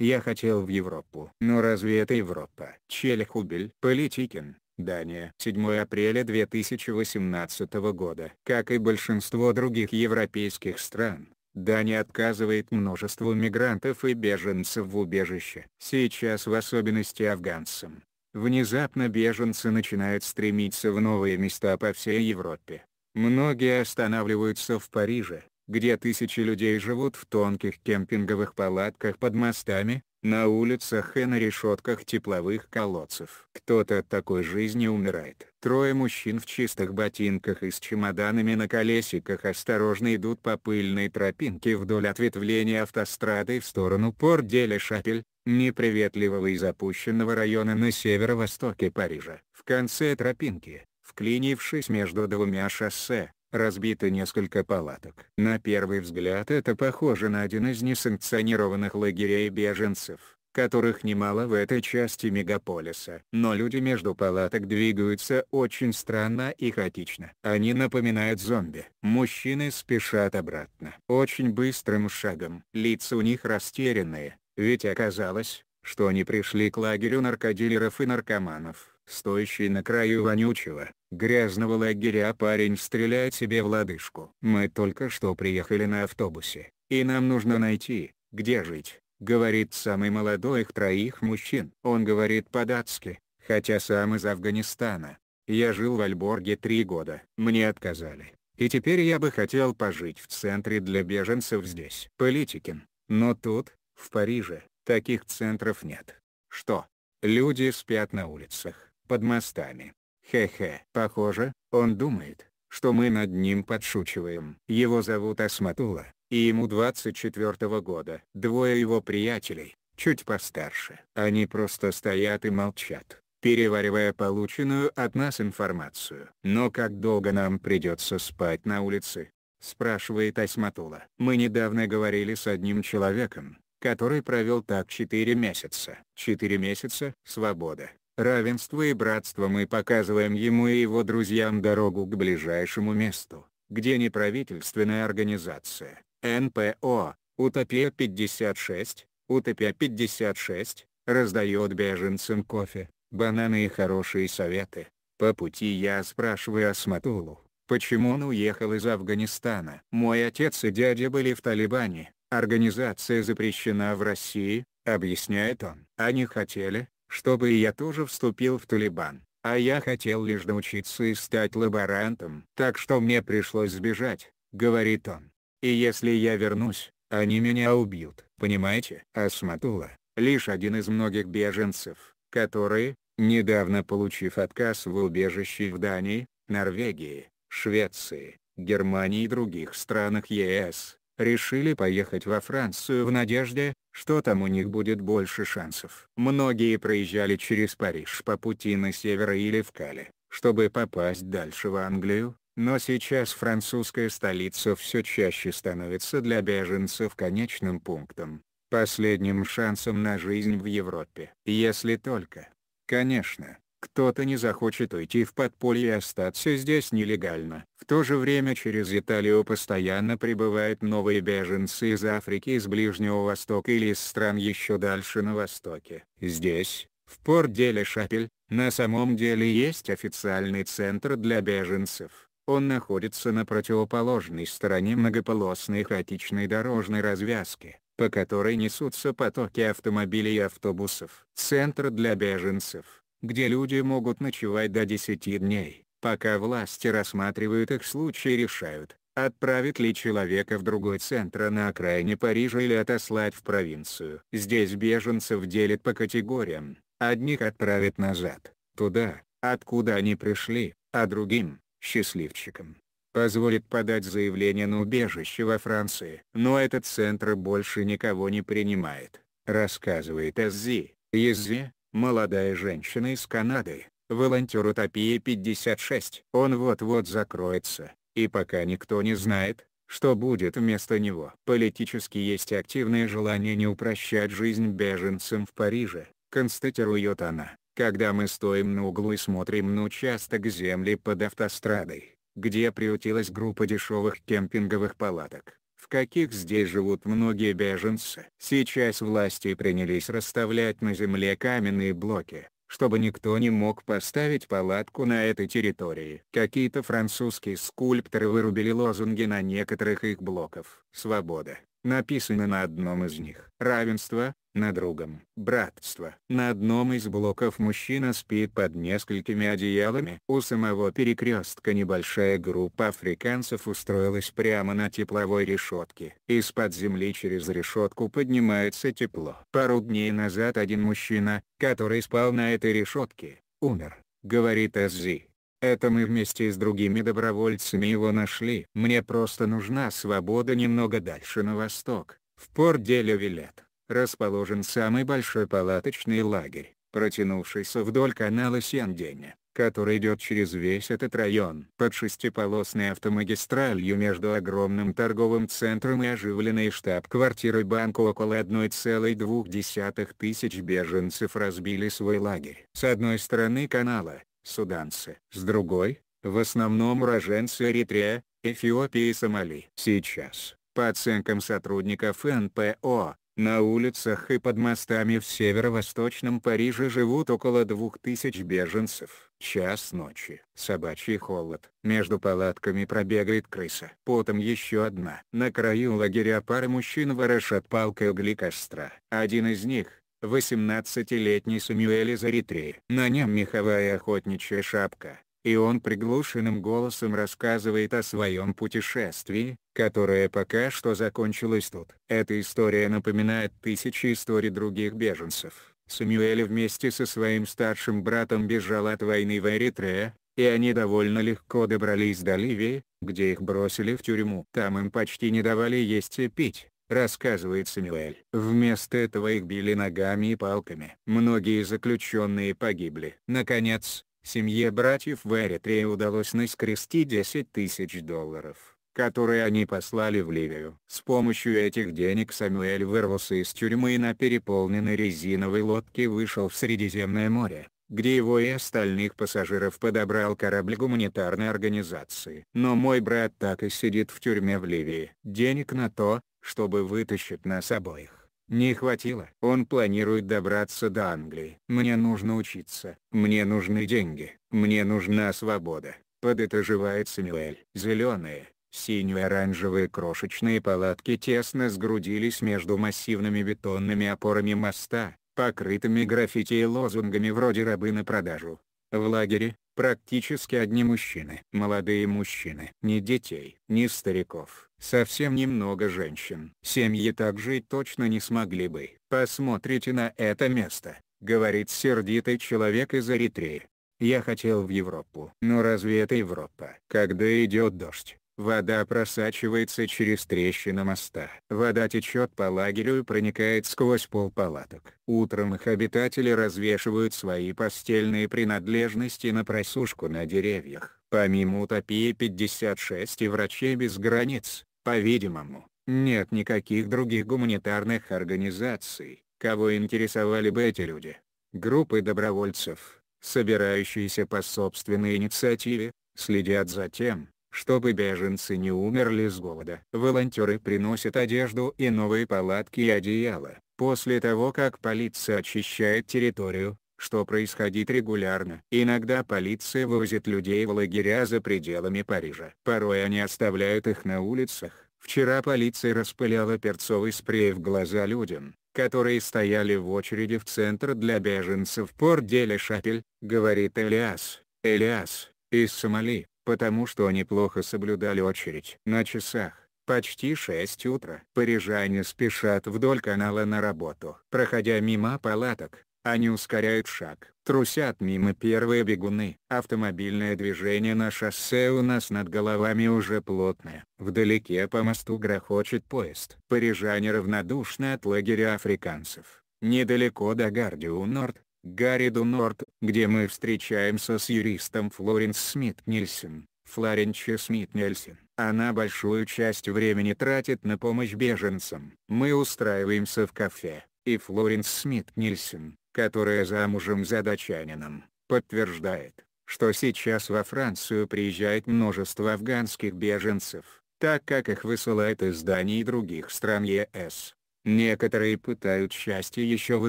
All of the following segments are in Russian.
Я хотел в Европу. Но разве это Европа? Челехубель, Политикин, Дания. 7 апреля 2018 года. Как и большинство других европейских стран, Дания отказывает множеству мигрантов и беженцев в убежище. Сейчас в особенности афганцам. Внезапно беженцы начинают стремиться в новые места по всей Европе. Многие останавливаются в Париже, где тысячи людей живут в тонких кемпинговых палатках под мостами, на улицах и на решетках тепловых колодцев. Кто-то от такой жизни умирает. Трое мужчин в чистых ботинках и с чемоданами на колесиках осторожно идут по пыльной тропинке вдоль ответвления автострады в сторону порт де шапель неприветливого и запущенного района на северо-востоке Парижа. В конце тропинки, вклинившись между двумя шоссе, Разбито несколько палаток. На первый взгляд это похоже на один из несанкционированных лагерей беженцев которых немало в этой части мегаполиса. Но люди между палаток двигаются очень странно и хаотично. Они напоминают зомби. Мужчины спешат обратно. Очень быстрым шагом. Лица у них растерянные, ведь оказалось, что они пришли к лагерю наркодилеров и наркоманов, стоящий на краю вонючего, грязного лагеря парень стреляет себе в лодыжку. Мы только что приехали на автобусе, и нам нужно найти, где жить, говорит самый молодой их троих мужчин. Он говорит по-датски, хотя сам из Афганистана. Я жил в Альборге три года. Мне отказали. И теперь я бы хотел пожить в центре для беженцев здесь. Политикин. Но тут, в Париже, Таких центров нет. Что? Люди спят на улицах, под мостами. Хе-хе. Похоже, он думает, что мы над ним подшучиваем. Его зовут Асматула, и ему 24 -го года. Двое его приятелей, чуть постарше. Они просто стоят и молчат, переваривая полученную от нас информацию. «Но как долго нам придется спать на улице?» – спрашивает Асматула. «Мы недавно говорили с одним человеком, который провел так 4 месяца. 4 месяца, свобода, равенство и братство мы показываем ему и его друзьям дорогу к ближайшему месту, где неправительственная организация, НПО, Утопия 56, Утопия 56, раздает беженцам кофе, бананы и хорошие советы. По пути я спрашиваю Асматулу, почему он уехал из Афганистана. Мой отец и дядя были в Талибане, Организация запрещена в России, объясняет он. Они хотели, чтобы я тоже вступил в Талибан, а я хотел лишь научиться и стать лаборантом. Так что мне пришлось сбежать, говорит он. И если я вернусь, они меня убьют. Понимаете? Асматула, лишь один из многих беженцев, которые, недавно получив отказ в убежище в Дании, Норвегии, Швеции, Германии и других странах ЕС, решили поехать во Францию в надежде, что там у них будет больше шансов. Многие проезжали через Париж по пути на север или в Кале, чтобы попасть дальше в Англию, но сейчас французская столица все чаще становится для беженцев конечным пунктом, последним шансом на жизнь в Европе. Если только, конечно, кто-то не захочет уйти в подполье и остаться здесь нелегально. В то же время через Италию постоянно прибывают новые беженцы из Африки из Ближнего Востока или из стран еще дальше на востоке. Здесь, в порт-деле Шапель, на самом деле есть официальный центр для беженцев. Он находится на противоположной стороне многополосной хаотичной дорожной развязки, по которой несутся потоки автомобилей и автобусов. Центр для беженцев где люди могут ночевать до 10 дней, пока власти рассматривают их случай и решают, отправить ли человека в другой центр на окраине Парижа или отослать в провинцию. Здесь беженцев делят по категориям, одних отправят назад, туда, откуда они пришли, а другим, счастливчикам, позволит подать заявление на убежище во Франции. Но этот центр больше никого не принимает, рассказывает Эззи. Езе, молодая женщина из Канады, волонтер Утопия 56. Он вот-вот закроется, и пока никто не знает, что будет вместо него. Политически есть активное желание не упрощать жизнь беженцам в Париже, констатирует она, когда мы стоим на углу и смотрим на участок земли под автострадой, где приутилась группа дешевых кемпинговых палаток в каких здесь живут многие беженцы. Сейчас власти принялись расставлять на земле каменные блоки, чтобы никто не мог поставить палатку на этой территории. Какие-то французские скульпторы вырубили лозунги на некоторых их блоков. Свобода. Написано на одном из них. Равенство, на другом. Братство. На одном из блоков мужчина спит под несколькими одеялами. У самого перекрестка небольшая группа африканцев устроилась прямо на тепловой решетке. Из-под земли через решетку поднимается тепло. Пару дней назад один мужчина, который спал на этой решетке, умер, говорит Аззи. Это мы вместе с другими добровольцами его нашли. Мне просто нужна свобода немного дальше на восток, в порт Делевилет. Расположен самый большой палаточный лагерь, протянувшийся вдоль канала Сенденя, который идет через весь этот район. Под шестиполосной автомагистралью между огромным торговым центром и оживленной штаб-квартирой банка около 1,2 тысяч беженцев разбили свой лагерь. С одной стороны канала, суданцы. С другой, в основном уроженцы Эритрея, Эфиопии и Сомали. Сейчас, по оценкам сотрудников НПО, на улицах и под мостами в северо-восточном Париже живут около двух тысяч беженцев. Час ночи. Собачий холод. Между палатками пробегает крыса. Потом еще одна. На краю лагеря пара мужчин ворошат палкой угли костра. Один из них, 18-летний Самюэль из Эритреи. На нем меховая охотничья шапка, и он приглушенным голосом рассказывает о своем путешествии, которое пока что закончилось тут. Эта история напоминает тысячи историй других беженцев. Самюэль вместе со своим старшим братом бежал от войны в Эритрея, и они довольно легко добрались до Ливии, где их бросили в тюрьму. Там им почти не давали есть и пить, рассказывает Сэмюэль. Вместо этого их били ногами и палками. Многие заключенные погибли. Наконец, семье братьев в Эритрее удалось наскрести 10 тысяч долларов которые они послали в Ливию. С помощью этих денег Самуэль вырвался из тюрьмы и на переполненной резиновой лодке вышел в Средиземное море где его и остальных пассажиров подобрал корабль гуманитарной организации. Но мой брат так и сидит в тюрьме в Ливии. Денег на то, чтобы вытащить нас обоих. Не хватило. Он планирует добраться до Англии. Мне нужно учиться. Мне нужны деньги. Мне нужна свобода. Подытоживает Самюэль. Зеленые, синие-оранжевые крошечные палатки тесно сгрудились между массивными бетонными опорами моста, покрытыми граффити и лозунгами вроде «рабы на продажу». В лагере, практически одни мужчины. Молодые мужчины. Ни детей, ни стариков. Совсем немного женщин. Семьи также и точно не смогли бы. Посмотрите на это место, говорит сердитый человек из Эритреи. Я хотел в Европу. Но разве это Европа? Когда идет дождь, Вода просачивается через трещины моста. Вода течет по лагерю и проникает сквозь пол палаток. Утром их обитатели развешивают свои постельные принадлежности на просушку на деревьях. Помимо утопии 56 и врачей без границ, по-видимому, нет никаких других гуманитарных организаций, кого интересовали бы эти люди. Группы добровольцев, собирающиеся по собственной инициативе, следят за тем, чтобы беженцы не умерли с голода. Волонтеры приносят одежду и новые палатки и одеяла. После того как полиция очищает территорию, что происходит регулярно. Иногда полиция вывозит людей в лагеря за пределами Парижа. Порой они оставляют их на улицах. Вчера полиция распыляла перцовый спрей в глаза людям, которые стояли в очереди в центр для беженцев порт деле Шапель, говорит Элиас, Элиас, из Сомали потому что они плохо соблюдали очередь. На часах, почти 6 утра, парижане спешат вдоль канала на работу. Проходя мимо палаток, они ускоряют шаг, трусят мимо первые бегуны. Автомобильное движение на шоссе у нас над головами уже плотное. Вдалеке по мосту грохочет поезд. Парижане равнодушны от лагеря африканцев. Недалеко до Гардиу-Норд, Гарриду Норт, где мы встречаемся с юристом Флоренс Смит Нильсон, Флоренча Смит Нильсон. Она большую часть времени тратит на помощь беженцам. Мы устраиваемся в кафе, и Флоренс Смит Нильсон, которая замужем за дачанином, подтверждает, что сейчас во Францию приезжает множество афганских беженцев, так как их высылают из Дании и других стран ЕС. Некоторые пытают счастье еще в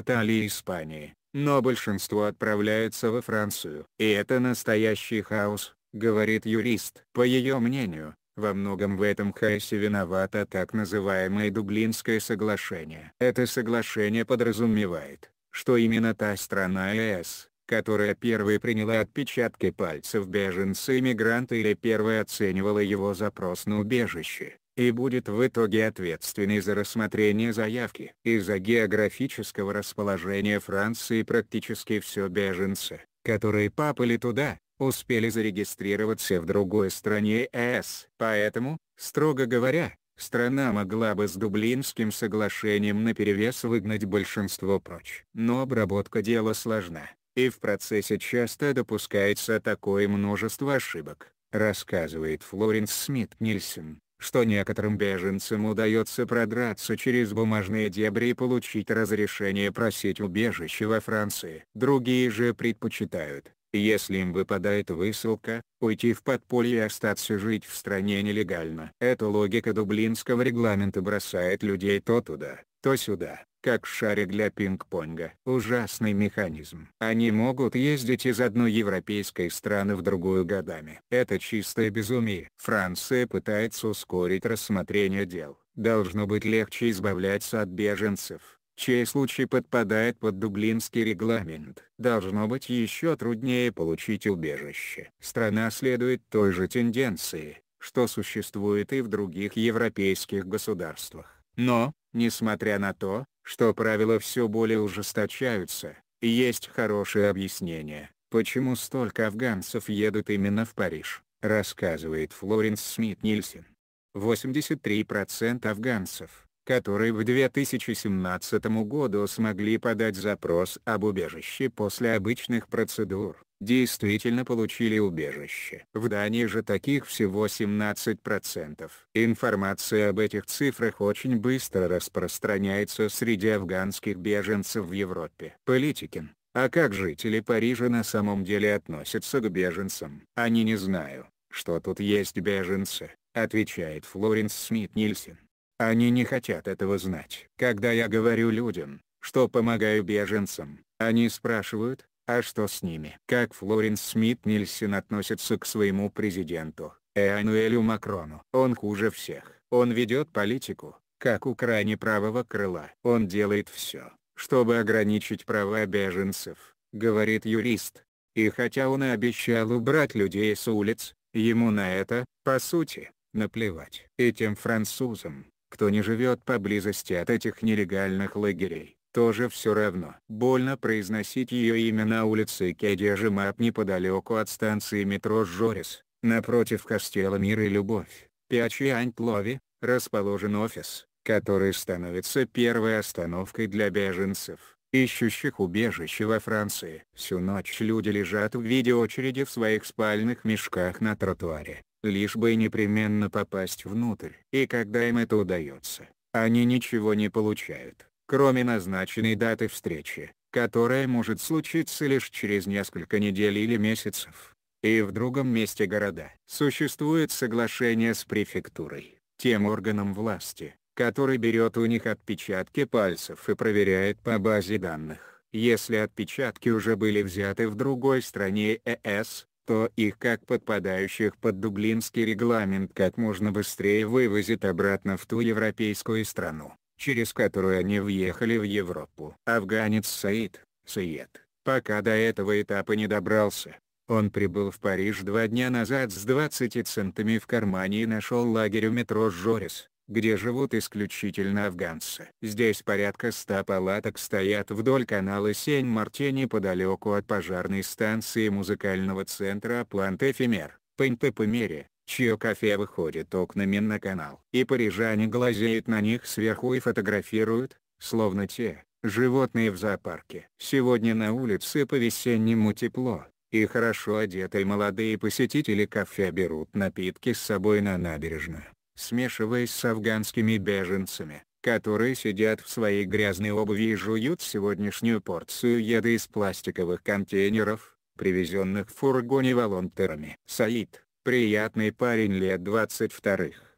Италии и Испании, но большинство отправляется во Францию. И это настоящий хаос, говорит юрист. По ее мнению, во многом в этом хаосе виновато так называемое Дублинское соглашение. Это соглашение подразумевает, что именно та страна ЕС, э которая первой приняла отпечатки пальцев беженца-иммигранта или первой оценивала его запрос на убежище, и будет в итоге ответственный за рассмотрение заявки. Из-за географического расположения Франции практически все беженцы, которые попали туда, успели зарегистрироваться в другой стране ЕС. Поэтому, строго говоря, страна могла бы с Дублинским соглашением наперевес выгнать большинство прочь. Но обработка дела сложна, и в процессе часто допускается такое множество ошибок, рассказывает Флоренс Смит Нильсон что некоторым беженцам удается продраться через бумажные дебри и получить разрешение просить убежище во Франции. Другие же предпочитают, если им выпадает высылка, уйти в подполье и остаться жить в стране нелегально. Эта логика дублинского регламента бросает людей то туда, то сюда как шарик для пинг-понга. Ужасный механизм. Они могут ездить из одной европейской страны в другую годами. Это чистое безумие. Франция пытается ускорить рассмотрение дел. Должно быть легче избавляться от беженцев, чей случай подпадает под дублинский регламент. Должно быть еще труднее получить убежище. Страна следует той же тенденции, что существует и в других европейских государствах. Но, несмотря на то, что правила все более ужесточаются, и есть хорошее объяснение, почему столько афганцев едут именно в Париж, рассказывает Флоренс Смит Нильсен. 83% афганцев, которые в 2017 году смогли подать запрос об убежище после обычных процедур, действительно получили убежище. В Дании же таких всего 17%. Информация об этих цифрах очень быстро распространяется среди афганских беженцев в Европе. Политикин. А как жители Парижа на самом деле относятся к беженцам? Они не знаю, что тут есть беженцы, отвечает Флоренс Смит Нильсен. Они не хотят этого знать. Когда я говорю людям, что помогаю беженцам, они спрашивают, а что с ними? Как Флоренс Смит Нильсен относится к своему президенту, Эммануэлю Макрону? Он хуже всех. Он ведет политику, как у крайне правого крыла. Он делает все, чтобы ограничить права беженцев, говорит юрист. И хотя он и обещал убрать людей с улиц, ему на это, по сути, наплевать. Этим французам, кто не живет поблизости от этих нелегальных лагерей, тоже все равно. Больно произносить ее имя на улице Кедиажимап неподалеку от станции метро Жорис, напротив костела Мир и Любовь, Пячиань-Плови, расположен офис, который становится первой остановкой для беженцев ищущих убежище во Франции. Всю ночь люди лежат в виде очереди в своих спальных мешках на тротуаре лишь бы непременно попасть внутрь. И когда им это удается, они ничего не получают, кроме назначенной даты встречи, которая может случиться лишь через несколько недель или месяцев. И в другом месте города. Существует соглашение с префектурой, тем органом власти, который берет у них отпечатки пальцев и проверяет по базе данных. Если отпечатки уже были взяты в другой стране ЕС, э что их как подпадающих под дублинский регламент как можно быстрее вывозят обратно в ту европейскую страну, через которую они въехали в Европу. Афганец Саид, Саид, пока до этого этапа не добрался. Он прибыл в Париж два дня назад с 20 центами в кармане и нашел лагерь у метро Жорис, где живут исключительно афганцы. Здесь порядка 100 палаток стоят вдоль канала Сень-Марте неподалеку от пожарной станции музыкального центра Плант Эфемер, Пентепемере, чье кафе выходит окнами на канал. И парижане глазеют на них сверху и фотографируют, словно те, животные в зоопарке. Сегодня на улице по-весеннему тепло, и хорошо одетые молодые посетители кафе берут напитки с собой на набережную смешиваясь с афганскими беженцами, которые сидят в своей грязной обуви и жуют сегодняшнюю порцию еды из пластиковых контейнеров, привезенных в фургоне волонтерами. Саид, приятный парень лет 22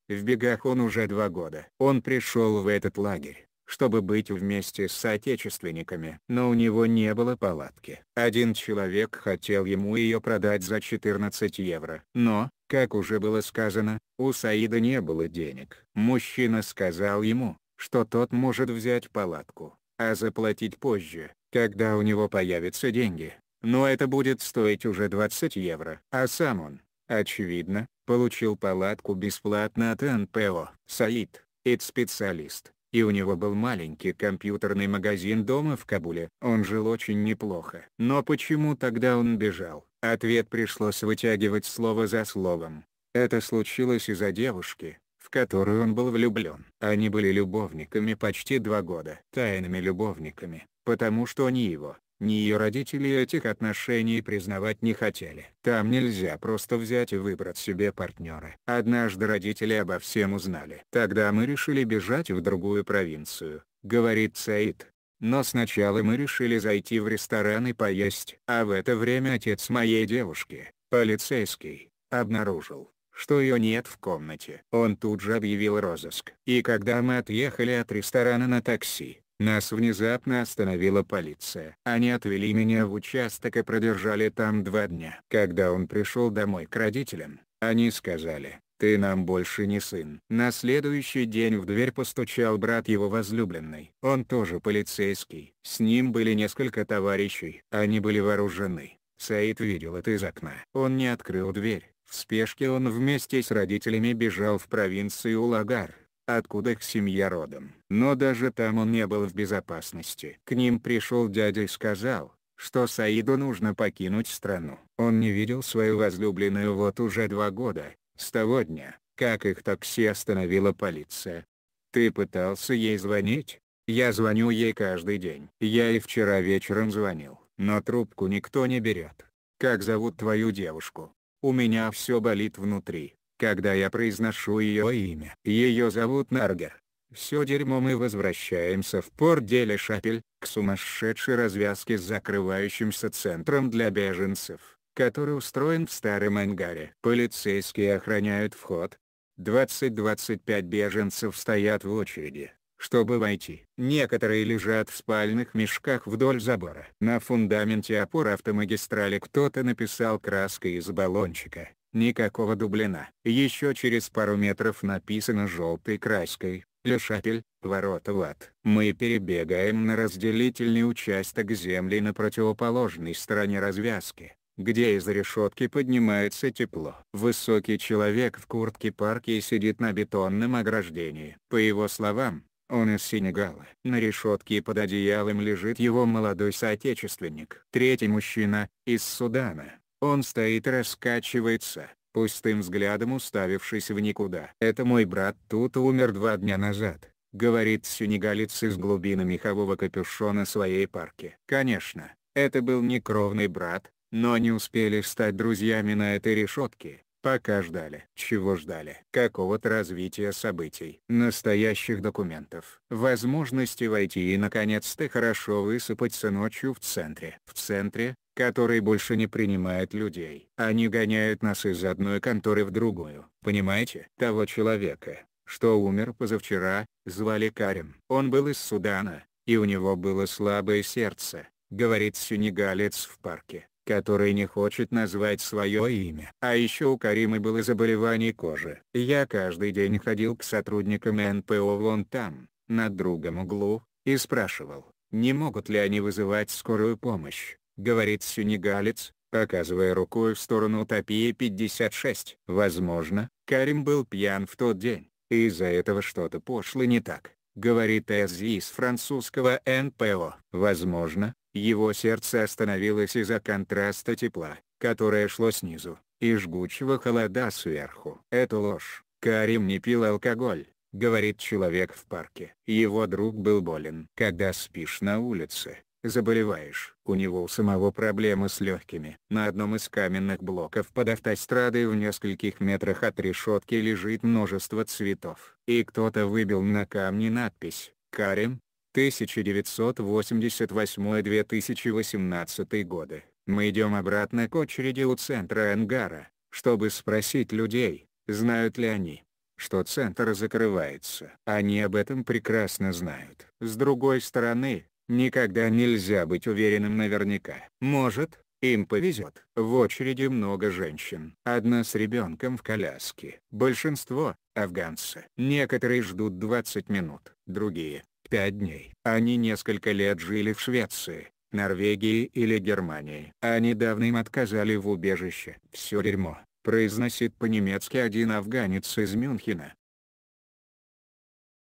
в бегах он уже два года. Он пришел в этот лагерь, чтобы быть вместе с соотечественниками. Но у него не было палатки. Один человек хотел ему ее продать за 14 евро. Но, как уже было сказано, у Саида не было денег. Мужчина сказал ему, что тот может взять палатку, а заплатить позже, когда у него появятся деньги. Но это будет стоить уже 20 евро. А сам он, очевидно, получил палатку бесплатно от НПО. Саид, это специалист, и у него был маленький компьютерный магазин дома в Кабуле. Он жил очень неплохо. Но почему тогда он бежал? Ответ пришлось вытягивать слово за словом. Это случилось из-за девушки, в которую он был влюблен. Они были любовниками почти два года. Тайными любовниками, потому что ни его, ни ее родители этих отношений признавать не хотели. Там нельзя просто взять и выбрать себе партнера. Однажды родители обо всем узнали. Тогда мы решили бежать в другую провинцию, говорит Саид. Но сначала мы решили зайти в ресторан и поесть. А в это время отец моей девушки, полицейский, обнаружил, что ее нет в комнате. Он тут же объявил розыск. И когда мы отъехали от ресторана на такси, нас внезапно остановила полиция. Они отвели меня в участок и продержали там два дня. Когда он пришел домой к родителям, они сказали, «Ты нам больше не сын». На следующий день в дверь постучал брат его возлюбленной. Он тоже полицейский. С ним были несколько товарищей. Они были вооружены. Саид видел это из окна. Он не открыл дверь. В спешке он вместе с родителями бежал в провинцию Лагар, откуда их семья родом. Но даже там он не был в безопасности. К ним пришел дядя и сказал, что Саиду нужно покинуть страну. Он не видел свою возлюбленную вот уже два года, с того дня, как их такси остановила полиция. Ты пытался ей звонить? Я звоню ей каждый день. Я и вчера вечером звонил, но трубку никто не берет. Как зовут твою девушку? У меня все болит внутри, когда я произношу ее имя. Ее зовут Наргер. Все дерьмо мы возвращаемся в порт Деле Шапель, к сумасшедшей развязке с закрывающимся центром для беженцев который устроен в старом ангаре. Полицейские охраняют вход. 20-25 беженцев стоят в очереди, чтобы войти. Некоторые лежат в спальных мешках вдоль забора. На фундаменте опор автомагистрали кто-то написал краской из баллончика. Никакого дублина. Еще через пару метров написано желтой краской Лешапель, ворота в ад. Мы перебегаем на разделительный участок земли на противоположной стороне развязки где из решетки поднимается тепло. Высокий человек в куртке парки сидит на бетонном ограждении. По его словам, он из Сенегала. На решетке под одеялом лежит его молодой соотечественник. Третий мужчина, из Судана. Он стоит раскачивается, пустым взглядом уставившись в никуда. «Это мой брат тут умер два дня назад», — говорит сенегалец из глубины мехового капюшона своей парки. Конечно, это был некровный брат, но не успели стать друзьями на этой решетке. Пока ждали. Чего ждали? Какого-то развития событий. Настоящих документов. Возможности войти и наконец-то хорошо высыпаться ночью в центре. В центре, который больше не принимает людей. Они гоняют нас из одной конторы в другую. Понимаете? Того человека, что умер позавчера, звали Карим. Он был из Судана, и у него было слабое сердце, говорит сенегалец в парке который не хочет назвать свое имя. А еще у Каримы было заболевание кожи. Я каждый день ходил к сотрудникам НПО вон там, на другом углу, и спрашивал, не могут ли они вызывать скорую помощь, говорит сюнигалец, показывая рукой в сторону утопии 56. Возможно, Карим был пьян в тот день, и из-за этого что-то пошло не так, говорит Эзи из французского НПО. Возможно, его сердце остановилось из-за контраста тепла, которое шло снизу, и жгучего холода сверху. Это ложь. Карим не пил алкоголь, говорит человек в парке. Его друг был болен. Когда спишь на улице, заболеваешь. У него у самого проблемы с легкими. На одном из каменных блоков под автострадой в нескольких метрах от решетки лежит множество цветов. И кто-то выбил на камне надпись «Карим, 1988-2018 годы. Мы идем обратно к очереди у центра ангара, чтобы спросить людей, знают ли они, что центр закрывается. Они об этом прекрасно знают. С другой стороны, никогда нельзя быть уверенным наверняка. Может, им повезет. В очереди много женщин. Одна с ребенком в коляске. Большинство — афганцы. Некоторые ждут 20 минут, другие пять дней. Они несколько лет жили в Швеции, Норвегии или Германии. А недавно им отказали в убежище. «Все дерьмо», произносит по-немецки один афганец из Мюнхена.